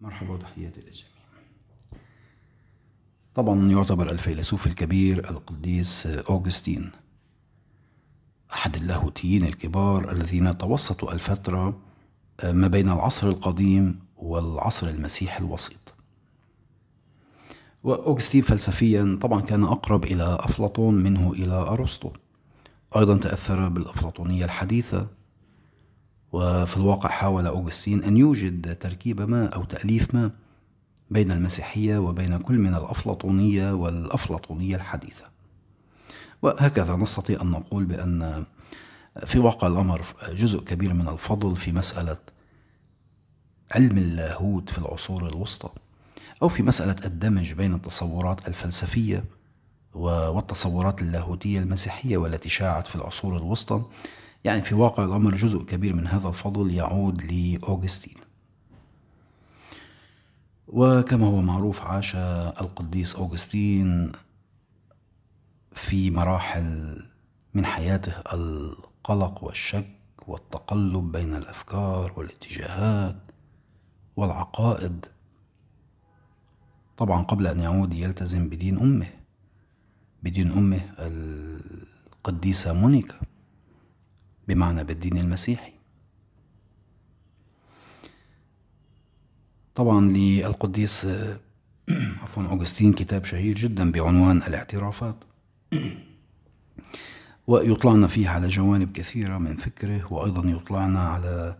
مرحبا وتحياتي للجميع طبعا يعتبر الفيلسوف الكبير القديس أوغستين أحد اللاهوتيين الكبار الذين توسطوا الفترة آه، ما بين العصر القديم والعصر المسيح الوسيط وأوغستين فلسفيا طبعا كان أقرب إلى أفلاطون منه إلى أرسطو أيضا تأثر بالأفلاطونية الحديثة وفي الواقع حاول أوغسطين أن يوجد تركيبة ما أو تأليف ما بين المسيحية وبين كل من الأفلاطونية والأفلاطونية الحديثة وهكذا نستطيع أن نقول بأن في واقع الأمر جزء كبير من الفضل في مسألة علم اللاهوت في العصور الوسطى أو في مسألة الدمج بين التصورات الفلسفية والتصورات اللاهوتية المسيحية والتي شاعت في العصور الوسطى يعني في واقع الأمر جزء كبير من هذا الفضل يعود لأوغستين وكما هو معروف عاش القديس أوغستين في مراحل من حياته القلق والشك والتقلب بين الأفكار والاتجاهات والعقائد طبعا قبل أن يعود يلتزم بدين أمه بدين أمه القديسة مونيكا بمعنى بالدين المسيحي طبعا للقديس عفوا أوغسطين كتاب شهير جدا بعنوان الاعترافات ويطلعنا فيه على جوانب كثيرة من فكره وأيضا يطلعنا على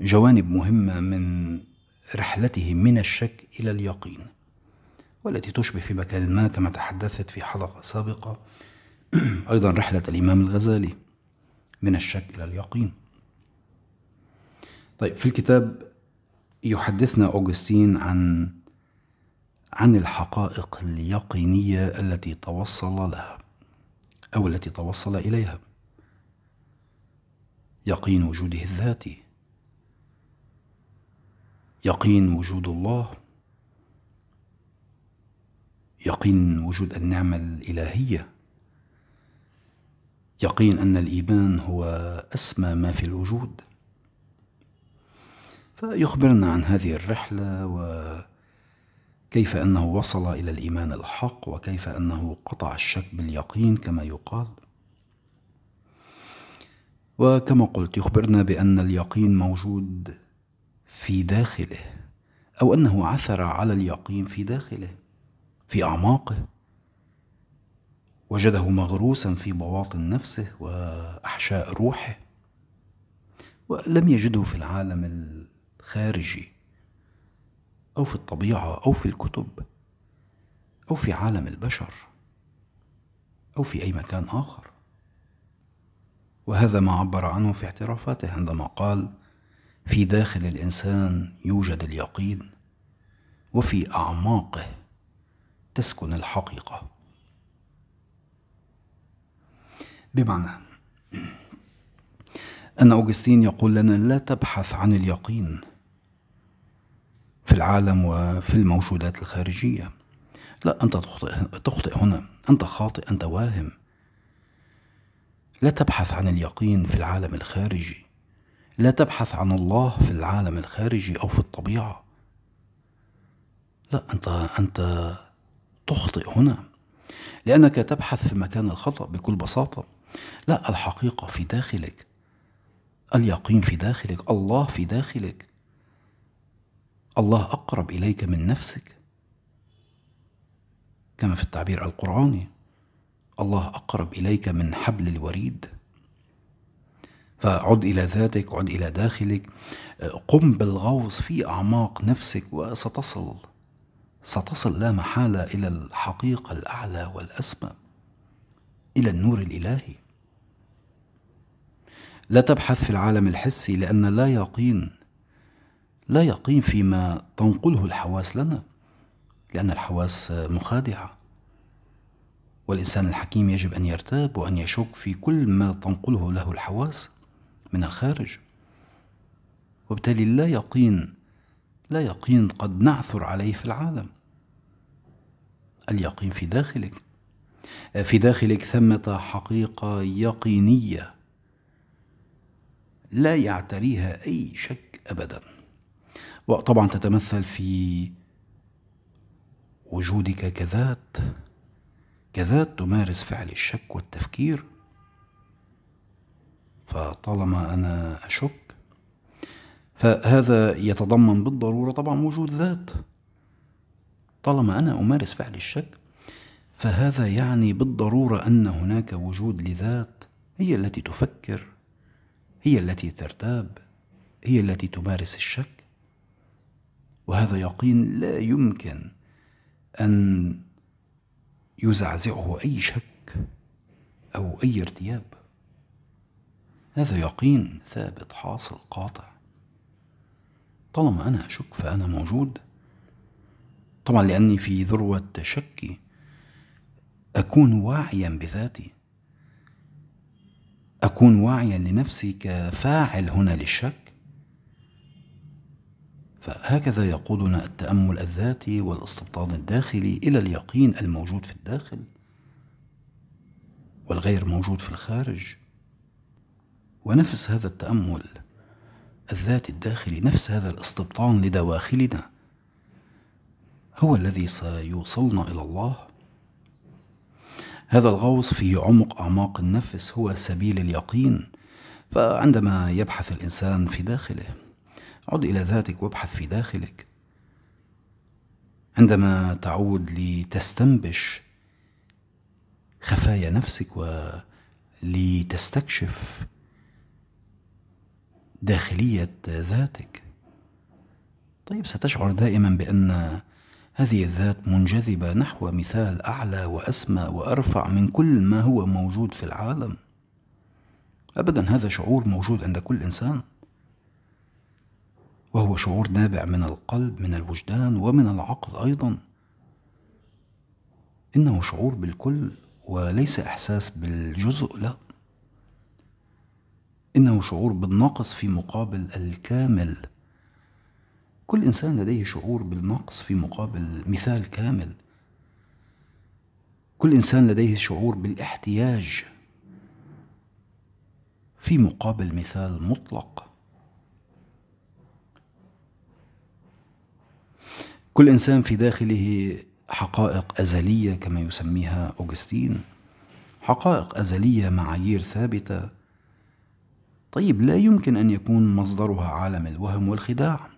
جوانب مهمة من رحلته من الشك إلى اليقين والتي تشبه في مكان ما كما تحدثت في حلقة سابقة أيضا رحلة الإمام الغزالي من الشك إلى اليقين طيب في الكتاب يحدثنا أوجستين عن عن الحقائق اليقينية التي توصل لها أو التي توصل إليها يقين وجوده الذاتي يقين وجود الله يقين وجود النعمة الإلهية يقين أن الإيمان هو أسمى ما في الوجود فيخبرنا عن هذه الرحلة وكيف أنه وصل إلى الإيمان الحق وكيف أنه قطع الشك باليقين كما يقال وكما قلت يخبرنا بأن اليقين موجود في داخله أو أنه عثر على اليقين في داخله في أعماقه وجده مغروسا في بواطن نفسه واحشاء روحه ولم يجده في العالم الخارجي او في الطبيعه او في الكتب او في عالم البشر او في اي مكان اخر وهذا ما عبر عنه في اعترافاته عندما قال في داخل الانسان يوجد اليقين وفي اعماقه تسكن الحقيقه بمعنى أن أوجستين يقول لنا لا تبحث عن اليقين في العالم وفي الموجودات الخارجية لا أنت تخطئ, تخطئ هنا أنت خاطئ أنت واهم لا تبحث عن اليقين في العالم الخارجي لا تبحث عن الله في العالم الخارجي أو في الطبيعة لا أنت أنت تخطئ هنا لأنك تبحث في مكان الخطأ بكل بساطة لا الحقيقة في داخلك اليقين في داخلك الله في داخلك الله أقرب إليك من نفسك كما في التعبير القرآني الله أقرب إليك من حبل الوريد فعد إلى ذاتك عد إلى داخلك قم بالغوص في أعماق نفسك وستصل ستصل لا محالة إلى الحقيقة الأعلى والأسمى الى النور الالهي لا تبحث في العالم الحسي لان لا يقين لا يقين فيما تنقله الحواس لنا لان الحواس مخادعه والانسان الحكيم يجب ان يرتاب وان يشك في كل ما تنقله له الحواس من الخارج وبالتالي لا يقين لا يقين قد نعثر عليه في العالم اليقين في داخلك في داخلك ثمة حقيقة يقينية لا يعتريها أي شك أبدا وطبعا تتمثل في وجودك كذات كذات تمارس فعل الشك والتفكير فطالما أنا أشك فهذا يتضمن بالضرورة طبعا وجود ذات طالما أنا أمارس فعل الشك فهذا يعني بالضروره ان هناك وجود لذات هي التي تفكر هي التي ترتاب هي التي تمارس الشك وهذا يقين لا يمكن ان يزعزعه اي شك او اي ارتياب هذا يقين ثابت حاصل قاطع طالما انا اشك فانا موجود طبعا لاني في ذروه شكي اكون واعيا بذاتي اكون واعيا لنفسي كفاعل هنا للشك فهكذا يقودنا التامل الذاتي والاستبطان الداخلي الى اليقين الموجود في الداخل والغير موجود في الخارج ونفس هذا التامل الذاتي الداخلي نفس هذا الاستبطان لدواخلنا هو الذي سيوصلنا الى الله هذا الغوص في عمق أعماق النفس هو سبيل اليقين فعندما يبحث الإنسان في داخله عد إلى ذاتك وابحث في داخلك عندما تعود لتستنبش خفايا نفسك ولتستكشف داخلية ذاتك طيب ستشعر دائما بأن هذه الذات منجذبة نحو مثال أعلى وأسمى وأرفع من كل ما هو موجود في العالم أبدا هذا شعور موجود عند كل إنسان وهو شعور نابع من القلب من الوجدان ومن العقل أيضا إنه شعور بالكل وليس إحساس بالجزء لا إنه شعور بالنقص في مقابل الكامل كل إنسان لديه شعور بالنقص في مقابل مثال كامل كل إنسان لديه شعور بالاحتياج في مقابل مثال مطلق كل إنسان في داخله حقائق أزلية كما يسميها أوغستين حقائق أزلية معايير ثابتة طيب لا يمكن أن يكون مصدرها عالم الوهم والخداع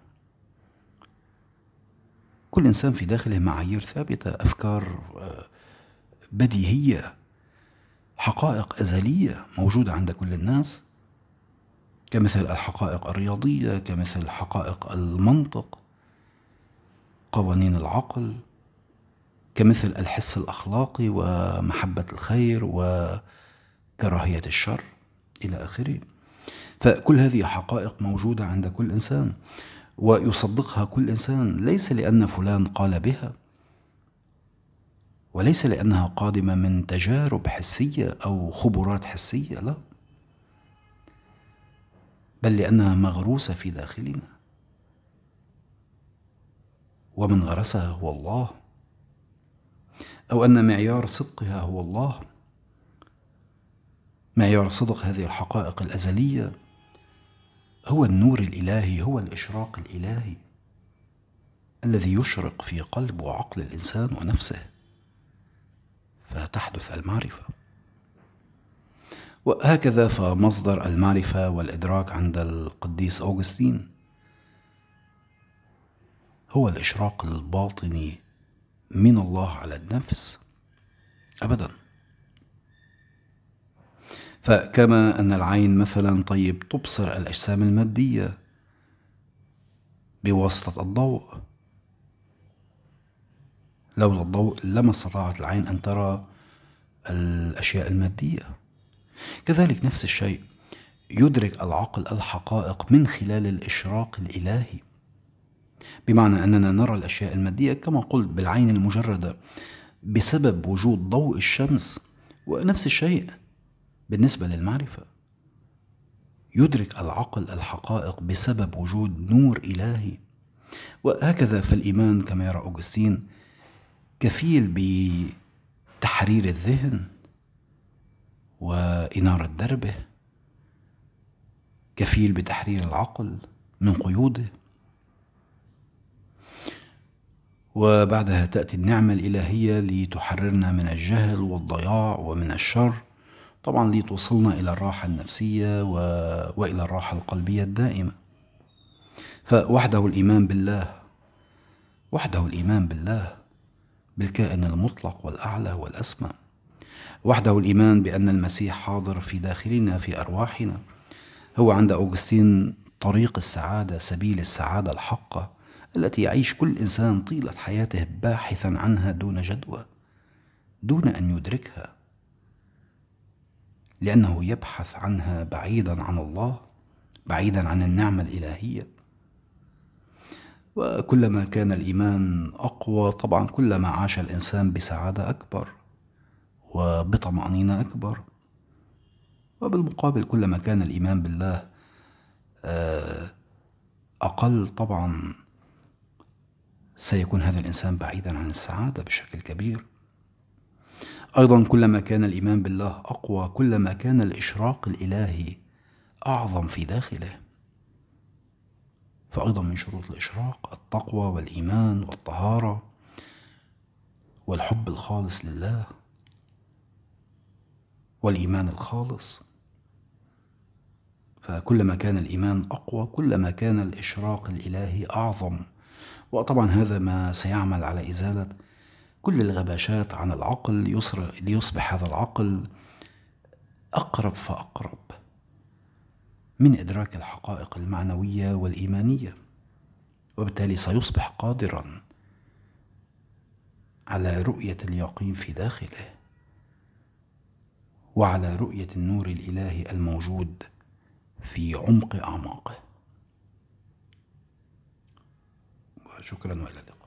كل إنسان في داخله معايير ثابتة أفكار آه، بديهية حقائق أزلية موجودة عند كل الناس كمثل الحقائق الرياضية كمثل حقائق المنطق قوانين العقل كمثل الحس الأخلاقي ومحبة الخير وكراهية الشر إلى آخره فكل هذه حقائق موجودة عند كل إنسان ويصدقها كل انسان ليس لان فلان قال بها وليس لانها قادمه من تجارب حسيه او خبرات حسيه لا بل لانها مغروسه في داخلنا ومن غرسها هو الله او ان معيار صدقها هو الله معيار صدق هذه الحقائق الازليه هو النور الالهي هو الاشراق الالهي الذي يشرق في قلب وعقل الانسان ونفسه فتحدث المعرفه وهكذا فمصدر المعرفه والادراك عند القديس اوغسطين هو الاشراق الباطني من الله على النفس ابدا فكما أن العين مثلا طيب تبصر الأجسام المادية بواسطة الضوء لولا الضوء لما استطاعت العين أن ترى الأشياء المادية كذلك نفس الشيء يدرك العقل الحقائق من خلال الإشراق الإلهي بمعنى أننا نرى الأشياء المادية كما قلت بالعين المجردة بسبب وجود ضوء الشمس ونفس الشيء بالنسبة للمعرفة يدرك العقل الحقائق بسبب وجود نور إلهي وهكذا فالإيمان كما يرى أوغسطين كفيل بتحرير الذهن وإنارة دربه كفيل بتحرير العقل من قيوده وبعدها تأتي النعمة الإلهية لتحررنا من الجهل والضياع ومن الشر طبعا لتوصلنا إلى الراحة النفسية و... وإلى الراحة القلبية الدائمة فوحده الإيمان بالله وحده الإيمان بالله بالكائن المطلق والأعلى والأسمى وحده الإيمان بأن المسيح حاضر في داخلنا في أرواحنا هو عند اوغستين طريق السعادة سبيل السعادة الحقة التي يعيش كل إنسان طيلة حياته باحثا عنها دون جدوى دون أن يدركها لأنه يبحث عنها بعيدا عن الله بعيدا عن النعمة الإلهية وكلما كان الإيمان أقوى طبعا كلما عاش الإنسان بسعادة أكبر وبطمأنينة أكبر وبالمقابل كلما كان الإيمان بالله آه، أقل طبعا سيكون هذا الإنسان بعيدا عن السعادة بشكل كبير أيضا كلما كان الإيمان بالله أقوى كلما كان الإشراق الإلهي أعظم في داخله فأيضا من شروط الإشراق التقوى والإيمان والطهارة والحب الخالص لله والإيمان الخالص فكلما كان الإيمان أقوى كلما كان الإشراق الإلهي أعظم وطبعا هذا ما سيعمل على إزالة كل الغباشات عن العقل ليصبح هذا العقل أقرب فأقرب من إدراك الحقائق المعنوية والإيمانية وبالتالي سيصبح قادرا على رؤية اليقين في داخله وعلى رؤية النور الإلهي الموجود في عمق أعماقه وشكرا وإلى اللقاء